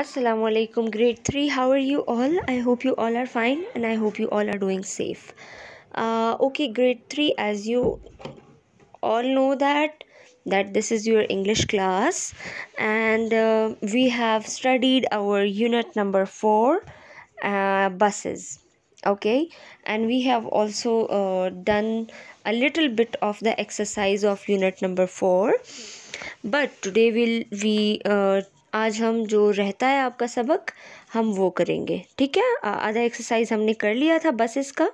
assalamu alaikum grade 3 how are you all i hope you all are fine and i hope you all are doing safe uh, okay grade 3 as you all know that that this is your english class and uh, we have studied our unit number 4 uh, buses okay and we have also uh, done a little bit of the exercise of unit number 4 but today we'll we uh, आज हम जो रहता है आपका सबक हम वो करेंगे ठीक है आधा एक्सरसाइज हमने कर लिया था बस इसका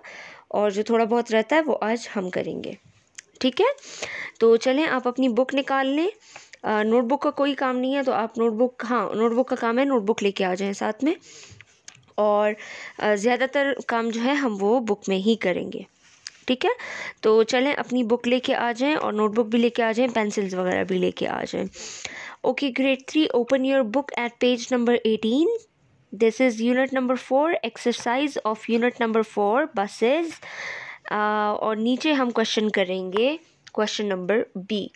और जो थोड़ा बहुत रहता है वो आज हम करेंगे ठीक है तो चलें आप अपनी बुक निकाल लें नोटबुक का कोई काम नहीं है तो आप नोटबुक हाँ नोटबुक का काम है नोटबुक लेके आ जाएं साथ में और ज़्यादातर काम जो है हम वो बुक में ही करेंगे ठीक है तो चलें अपनी बुक लेके आ जाएं और नोटबुक भी लेके आ जाएं पेंसिल्स वगैरह भी लेके आ जाएं okay grade three open your book at page number eighteen this is unit number four exercise of unit number four buses और नीचे हम क्वेश्चन करेंगे क्वेश्चन नंबर बी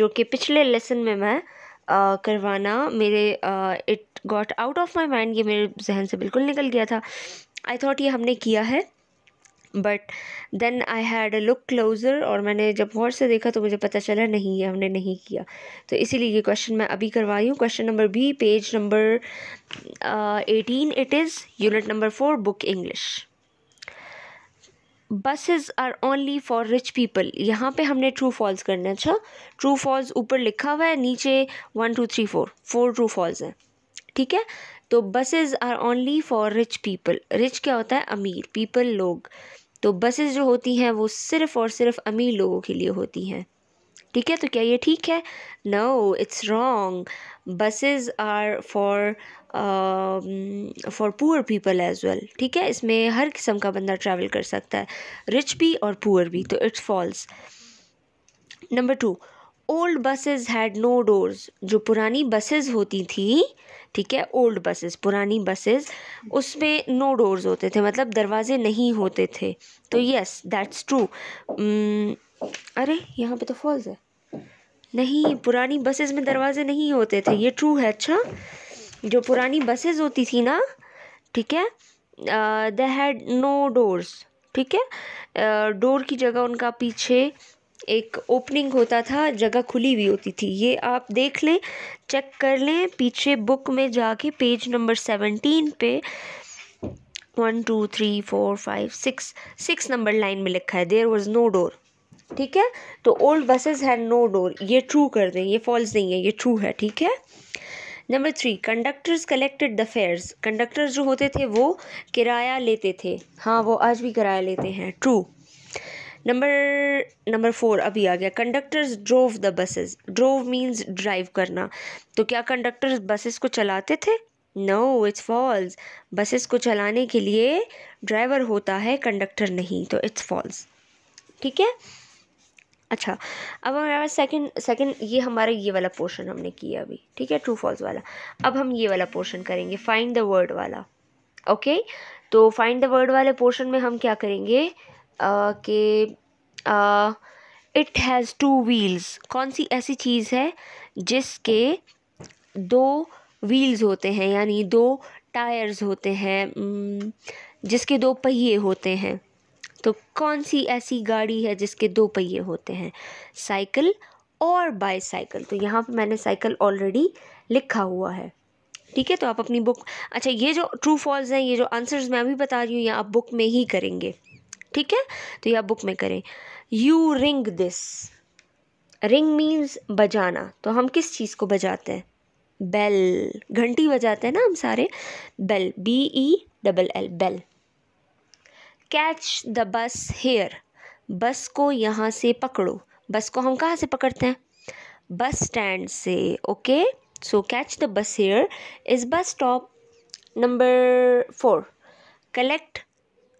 जो कि पिछले लेसन में मैं uh, करवाना मेरे it got out of my mind ये मेरे जहन से बिल्कुल निकल गया था आई थॉट ये हमने किया है but then I had a look closer और मैंने जब गौर से देखा तो मुझे पता चला नहीं ये हमने नहीं किया तो इसीलिए ये क्वेश्चन मैं अभी करवा रही हूँ question number B page number eighteen it is unit number four book English buses are only for rich people यहाँ पे हमने ट्रू फॉल्स करना अच्छा ट्रू फॉल्स ऊपर लिखा हुआ है नीचे one two three four four true false हैं ठीक है तो buses are only for rich people rich क्या होता है अमीर पीपल लोग तो बसेस जो होती हैं वो सिर्फ़ और सिर्फ अमीर लोगों के लिए होती हैं ठीक है तो क्या ये ठीक है no it's wrong buses are for for poor people as well ठीक है इसमें हर किस्म का बंदा ट्रैवल कर सकता है रिच भी और पुअर भी तो it's false number two old buses had no doors जो पुरानी बसेस होती थी ठीक है ओल्ड बसेस पुरानी बसेस उसमें नो डोर्स होते थे मतलब दरवाजे नहीं होते थे तो यस दैट्स ट्रू अरे यहाँ पे तो फॉल्स है नहीं पुरानी बसेस में दरवाजे नहीं होते थे ये ट्रू है अच्छा जो पुरानी बसेस होती थी ना ठीक है दे हैड नो डोर्स ठीक है डोर की जगह उनका पीछे एक ओपनिंग होता था जगह खुली हुई होती थी ये आप देख लें चेक कर लें पीछे बुक में जाके पेज नंबर सेवनटीन पे one two three four five six six number line में लिखा है देर वॉज नो डोर ठीक है तो old buses had no door ये ट्रू कर दें ये फॉल्स नहीं है ये ट्रू है ठीक है number three conductors collected the fares conductors जो होते थे वो किराया लेते थे हाँ वो आज भी किराया लेते हैं ट्रू नंबर नंबर फोर अभी आ गया conductors drove the buses drove means drive करना तो क्या कंडक्टर्स बसेस को चलाते थे नो इट्स फॉल्स बसेस को चलाने के लिए ड्राइवर होता है कंडक्टर नहीं तो इट्स फॉल्स ठीक है अच्छा अब हमारा सेकंड सेकंड ये हमारा ये वाला पोर्शन हमने किया अभी ठीक है ट्रू फॉल्स वाला अब हम ये वाला पोर्शन करेंगे फाइंड द वर्ड वाला ओके तो फाइंड द वर्ड वाले पोर्शन में हम क्या करेंगे कि इट हैज़ टू व्हील्स कौन सी ऐसी चीज़ है जिसके दो व्हील्स होते हैं यानी दो टायर्स होते हैं जिसके दो पहिए होते हैं तो कौन सी ऐसी गाड़ी है जिसके दो पहिए होते हैं साइकिल और बाईसाइकिल तो यहाँ पे मैंने साइकिल ऑलरेडी लिखा हुआ है ठीक है तो आप अपनी बुक अच्छा ये जो ट्रू फॉल्स हैं ये जो आंसर्स मैं अभी बता रही हूँ ये आप बुक में ही करेंगे ठीक है तो यह बुक में करें you ring this ring means बजाना तो हम किस चीज़ को बजाते हैं बेल घंटी बजाते हैं ना हम सारे bell B E double L bell catch the bus here bus को यहाँ से पकड़ो बस को हम कहाँ से पकड़ते हैं बस स्टैंड से okay so catch the bus here is bus stop number four collect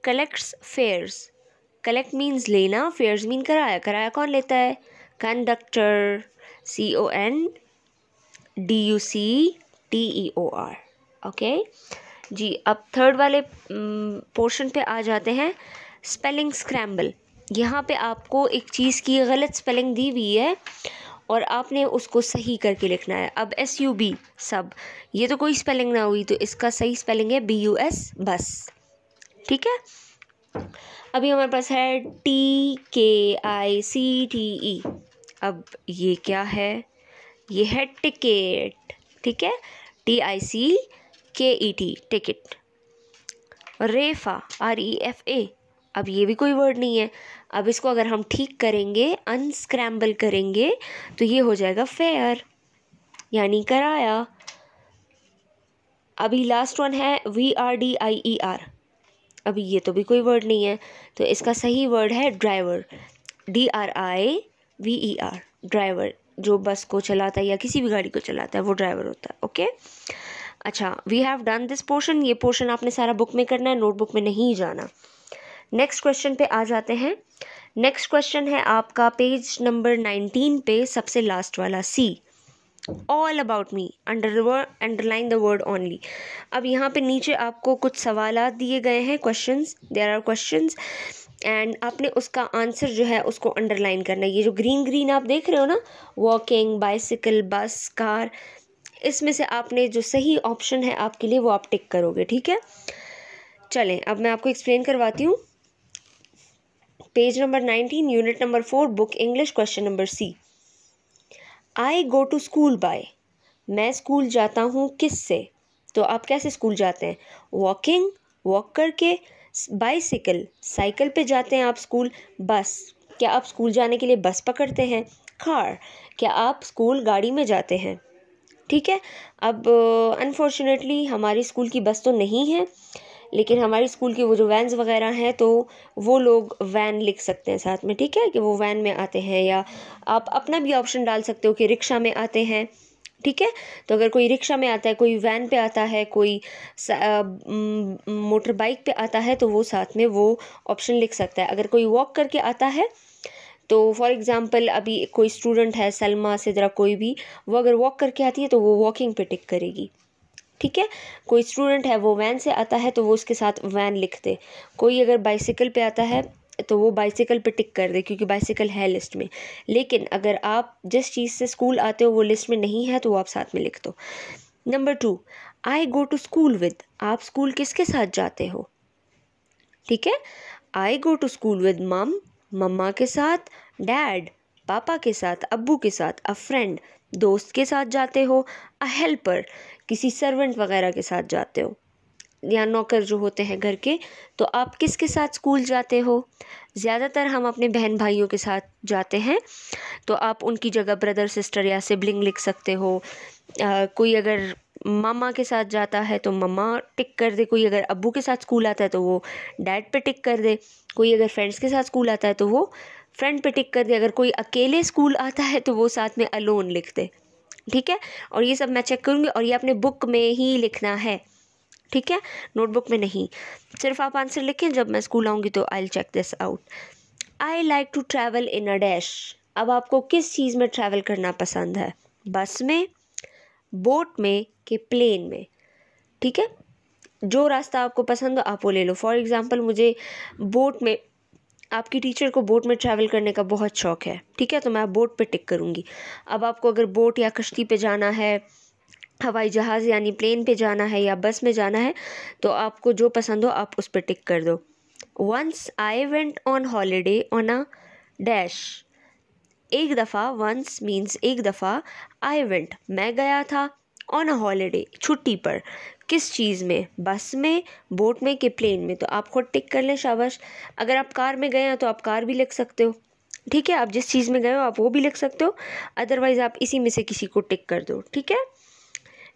collects fares collect means लेना फेयर्स मीन कराया कराया कौन लेता है conductor C O N D U C T O R okay ओके जी अब थर्ड वाले पोर्शन पे आ जाते हैं स्पेलिंग स्क्रैम्बल यहाँ पे आपको एक चीज़ की गलत स्पेलिंग दी हुई है और आपने उसको सही करके लिखना है अब एस यू बी सब ये तो कोई स्पेलिंग ना हुई तो इसका सही स्पेलिंग है बी यू एस बस ठीक है अभी हमारे पास है टी के आई सी टी ई अब ये क्या है ये है टिकेट ठीक है T I C K E T ticket रेफा आर ई एफ ए अब ये भी कोई वर्ड नहीं है अब इसको अगर हम ठीक करेंगे अनस्क्रैम्बल करेंगे तो ये हो जाएगा फेयर यानी कराया अभी लास्ट वन है V R D I E R अभी ये तो भी कोई वर्ड नहीं है तो इसका सही वर्ड है driver D R I V E R driver जो बस को चलाता है या किसी भी गाड़ी को चलाता है वो ड्राइवर होता है ओके अच्छा we have done this portion ये पोर्शन आपने सारा बुक में करना है नोटबुक में नहीं जाना नेक्स्ट क्वेश्चन पे आ जाते हैं नेक्स्ट क्वेश्चन है आपका पेज नंबर नाइनटीन पे सबसे लास्ट वाला see all about me under underline the word only अब यहाँ पे नीचे आपको कुछ सवाल दिए गए हैं question there are question and आपने उसका आंसर जो है उसको अंडरलाइन करना ये जो ग्रीन ग्रीन आप देख रहे हो ना वॉकिंग बाइसिकल बस कार इसमें से आपने जो सही ऑप्शन है आपके लिए वो आप टिक करोगे ठीक है चलें अब मैं आपको एक्सप्लेन करवाती हूँ page number nineteen unit number four book English question number C I go to school by मैं स्कूल जाता हूँ किस से तो आप कैसे स्कूल जाते हैं वॉकिंग वॉक करके बाईसकल साइकिल पे जाते हैं आप स्कूल बस क्या आप स्कूल जाने के लिए बस पकड़ते हैं कार क्या आप स्कूल गाड़ी में जाते हैं ठीक है अब अनफॉर्चुनेटली हमारी स्कूल की बस तो नहीं है लेकिन हमारी स्कूल की वो जो वैन्स वगैरह हैं तो वो लोग वैन लिख सकते हैं साथ में ठीक है कि वो वैन में आते हैं या आप अपना भी ऑप्शन डाल सकते हो कि रिक्शा में आते हैं ठीक है तो अगर कोई रिक्शा में आता है कोई वैन पे आता है कोई मोटर बाइक पे आता है तो वो साथ में वो ऑप्शन लिख सकता है अगर कोई वॉक करके आता है तो फॉर एग्ज़ाम्पल अभी कोई स्टूडेंट है सलमा से ज़रा कोई भी वो अगर वॉक करके आती है तो वो वॉकिंग पे टिक करेगी ठीक है कोई स्टूडेंट है वो वैन से आता है तो वो उसके साथ वैन लिख दे कोई अगर बाइसिकल पे आता है तो वो बाइसिकल पे टिक कर दे क्योंकि बाइसिकल है लिस्ट में लेकिन अगर आप जिस चीज़ से स्कूल आते हो वो लिस्ट में नहीं है तो वो आप साथ में लिख दो number two I go to school with आप स्कूल किसके साथ जाते हो ठीक है I go to school with mum मम्मा के साथ डैड पापा के साथ अबू के साथ अ फ्रेंड दोस्त के साथ जाते हो अ हेल्पर किसी सर्वेंट वगैरह के साथ जाते हो या नौकर जो होते हैं घर के तो आप किसके साथ स्कूल जाते हो ज़्यादातर हम अपने बहन भाइयों के साथ जाते हैं तो आप उनकी जगह ब्रदर सिस्टर या सिबलिंग लिख सकते हो आ, कोई अगर मामा के साथ जाता है तो ममा टिक कर दे कोई अगर अबू के साथ स्कूल आता है तो वो डैड पे टिक कर दे कोई अगर फ्रेंड्स के साथ स्कूल आता है तो वो फ्रेंड पे टिक कर दे अगर कोई अकेले स्कूल आता है तो वो साथ में अलोन लिख दे ठीक है और ये सब मैं चेक करूँगी और ये अपने बुक में ही लिखना है ठीक है नोटबुक में नहीं सिर्फ आप आंसर लिखें जब मैं स्कूल आऊँगी तो I check this out I like to travel in a dash अब आपको किस चीज़ में ट्रैवल करना पसंद है बस में बोट में कि प्लेन में ठीक है जो रास्ता आपको पसंद हो आप वो ले लो फॉर एग्ज़ाम्पल मुझे बोट में आपकी टीचर को बोट में ट्रैवल करने का बहुत शौक़ है ठीक है तो मैं बोट पे टिक करूँगी अब आपको अगर बोट या कश्ती पे जाना है हवाई जहाज़ यानी प्लेन पे जाना है या बस में जाना है तो आपको जो पसंद हो आप उस पर टिक कर दो once I went on holiday on a dash एक दफ़ा वंस मीन्स एक दफ़ा आई वेंट मैं गया था ऑन अ हॉलीडे छुट्टी पर किस चीज़ में बस में बोट में कि प्लेन में तो आप ख़ुद टिक कर लें शाबाश अगर आप कार में गए हैं तो आप कार भी लिख सकते हो ठीक है आप जिस चीज़ में गए हो आप वो भी लिख सकते हो अदरवाइज़ आप इसी में से किसी को टिक कर दो ठीक है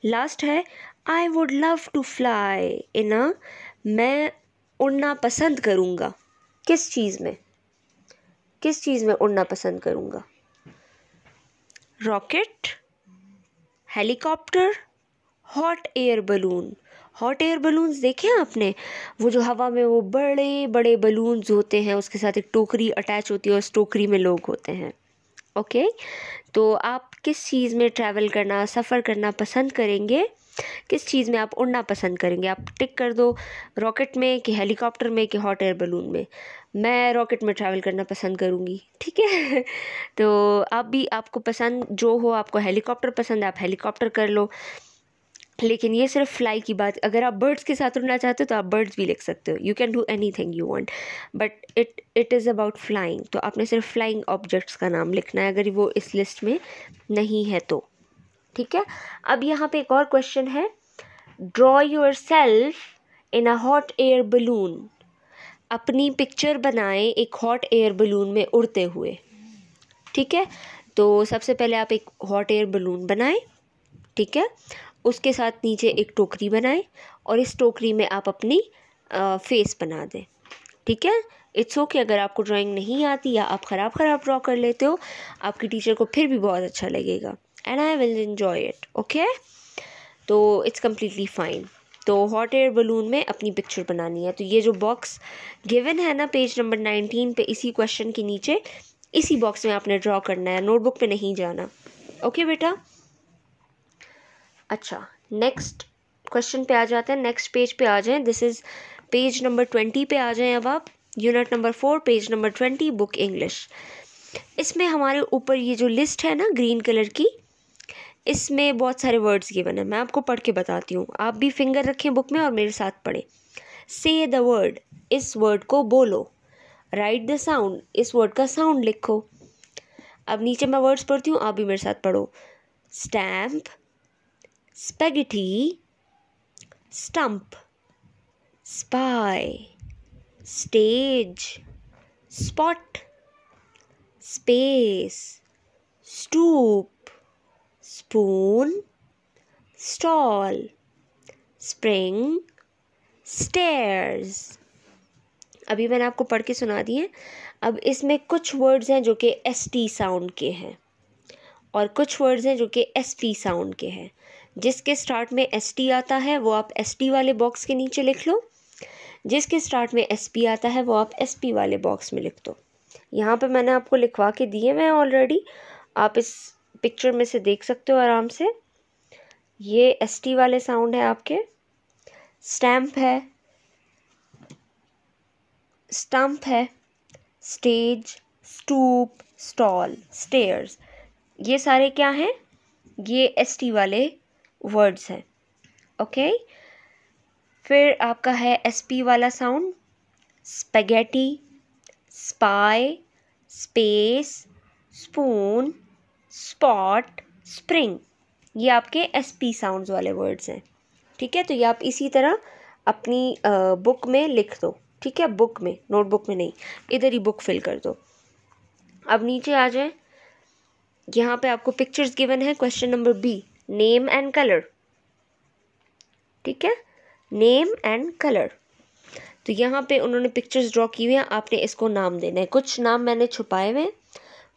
लास्ट है I would love to fly in a मैं उड़ना पसंद करूँगा किस चीज़ में किस चीज़ में उड़ना पसंद करूँगा rocket helicopter hot air balloon hot air balloons देखे हैं आपने वो जो हवा में वो बड़े बड़े बलून्स होते हैं उसके साथ एक टोकरी अटैच होती है उस टोकरी में लोग होते हैं ओके तो आप किस चीज़ में ट्रैवल करना सफ़र करना पसंद करेंगे किस चीज़ में आप उड़ना पसंद करेंगे आप टिक कर दो रॉकेट में कि हेलीकॉप्टर में कि हॉट एयर बलून में मैं रॉकेट में ट्रैवल करना पसंद करूँगी ठीक है तो आप भी आपको पसंद जो हो आपको हेलीकॉप्टर पसंद है आप हेलीकॉप्टर कर लो लेकिन ये सिर्फ फ्लाई की बात अगर आप बर्ड्स के साथ उड़ना चाहते हो तो आप बर्ड्स भी लिख सकते हो you can do anything you want but it it is about flying तो आपने सिर्फ फ्लाइंग ऑब्जेक्ट्स का नाम लिखना है अगर वो इस लिस्ट में नहीं है तो ठीक है अब यहाँ पे एक और क्वेश्चन है draw yourself in a hot air balloon अपनी पिक्चर बनाएं एक हॉट एयर बलून में उड़ते हुए ठीक है तो सबसे पहले आप एक हॉट एयर बलून बनाएं ठीक है उसके साथ नीचे एक टोकरी बनाएं और इस टोकरी में आप अपनी फेस बना दें ठीक है इट्स ओके okay, अगर आपको ड्राइंग नहीं आती या आप ख़राब ख़राब ड्रॉ कर लेते हो आपकी टीचर को फिर भी बहुत अच्छा लगेगा and I will enjoy it okay तो इट्स कम्प्लीटली फ़ाइन तो हॉट एयर बलून में अपनी पिक्चर बनानी है तो ये जो बॉक्स गिवन है ना पेज नंबर नाइनटीन पे इसी क्वेश्चन के नीचे इसी बॉक्स में आपने ड्रॉ करना है नोटबुक पे नहीं जाना ओके okay, बेटा अच्छा नेक्स्ट क्वेश्चन पे आ जाते हैं नेक्स्ट पेज पे आ जाएँ this is page number twenty पे आ जाएँ अब आप unit number four page number twenty book English इसमें हमारे ऊपर ये जो लिस्ट है ना ग्रीन कलर की इसमें बहुत सारे वर्ड्स गिवन है मैं आपको पढ़ के बताती हूँ आप भी फिंगर रखें बुक में और मेरे साथ पढ़ें से द वर्ड इस वर्ड को बोलो राइट द साउंड इस वर्ड का साउंड लिखो अब नीचे मैं वर्ड्स पढ़ती हूँ आप भी मेरे साथ पढ़ो stamp spaghetti, stump, spy, stage, spot, space, stoop, spoon, stall, spring, stairs. अभी मैंने आपको पढ़ के सुना दिए अब इसमें कुछ वर्ड्स हैं जो कि एस टी साउंड के हैं और कुछ वर्ड्स हैं जो कि एस पी साउंड के हैं जिसके स्टार्ट में एस टी आता है वो आप एस टी वाले बॉक्स के नीचे लिख लो जिसके स्टार्ट में एस पी आता है वो आप एस पी वाले बॉक्स में लिख दो यहाँ पे मैंने आपको लिखवा के दिए हुए हैं ऑलरेडी आप इस पिक्चर में से देख सकते हो आराम से ये एस टी वाले साउंड है आपके स्टैम्प है स्टम्प है स्टेज स्टूप स्टॉल स्टेयर्स ये सारे क्या हैं ये एस टी वाले वर्ड्स हैं ओके फिर आपका है एस पी वाला sound spaghetti spy space spoon spot spring ये आपके एस पी साउंड्स वाले वर्ड्स हैं ठीक है तो ये आप इसी तरह अपनी बुक में लिख दो ठीक है बुक में नोटबुक में नहीं इधर ही बुक फिल कर दो अब नीचे आ जाए यहाँ पे आपको पिक्चर्स गिवन है question number B name and colour ठीक है नेम एंड कलर तो यहाँ पे उन्होंने पिक्चर्स ड्रॉ की हुई हैं आपने इसको नाम देना है कुछ नाम मैंने छुपाए हुए हैं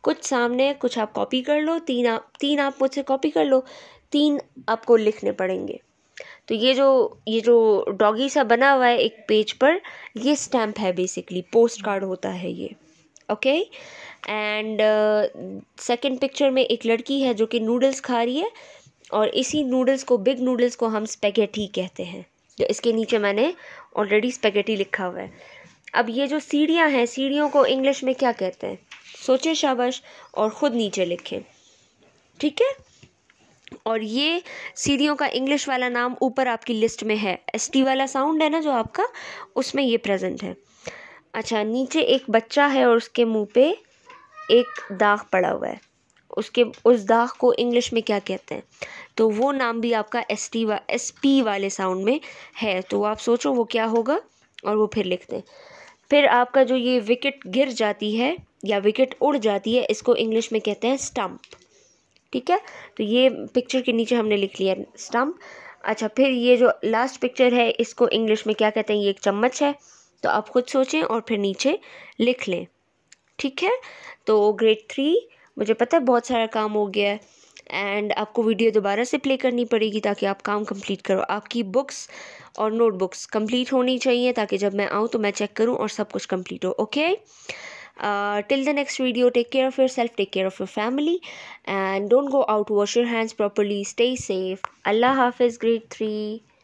कुछ सामने कुछ आप कॉपी कर लो तीन आप तीन आप मुझसे कॉपी कर लो तीन आपको लिखने पड़ेंगे तो ये जो ये जो डॉगी सा बना हुआ है एक पेज पर ये स्टैम्प है बेसिकली पोस्ट कार्ड होता है ये ओके एंड सेकंड पिक्चर में एक लड़की है जो कि नूडल्स खा रही है और इसी नूडल्स को बिग नूडल्स को हम स्पेगेटी कहते हैं जो इसके नीचे मैंने ऑलरेडी स्पेगेटी लिखा हुआ है अब ये जो सीढ़ियाँ हैं सीढ़ियों को इंग्लिश में क्या कहते हैं सोचें शाबश और ख़ुद नीचे लिखें ठीक है और ये सीढ़ियों का इंग्लिश वाला नाम ऊपर आपकी लिस्ट में है एस टी वाला साउंड है ना जो आपका उसमें ये प्रेजेंट है अच्छा नीचे एक बच्चा है और उसके मुंह पे एक दाग पड़ा हुआ है उसके उस दाग को इंग्लिश में क्या कहते हैं तो वो नाम भी आपका एस टी वा एस पी वाले साउंड में है तो आप सोचो वो क्या होगा और वो फिर लिखते हैं फिर आपका जो ये विकेट गिर जाती है या विकेट उड़ जाती है इसको इंग्लिश में कहते हैं स्टम्प ठीक है तो ये पिक्चर के नीचे हमने लिख लिया स्टम्प अच्छा फिर ये जो लास्ट पिक्चर है इसको इंग्लिश में क्या कहते हैं ये एक चम्मच है तो आप खुद सोचें और फिर नीचे लिख लें ठीक है तो ग्रेड थ्री मुझे पता है बहुत सारा काम हो गया है एंड आपको वीडियो दोबारा से प्ले करनी पड़ेगी ताकि आप काम कंप्लीट करो आपकी बुक्स और नोटबुक्स कंप्लीट होनी चाहिए ताकि जब मैं आऊँ तो मैं चेक करूँ और सब कुछ कंप्लीट हो okay till the next video take care of yourself take care of your family and don't go out wash your hands properly stay safe अल्लाह हाफिज़ ग्रेड थ्री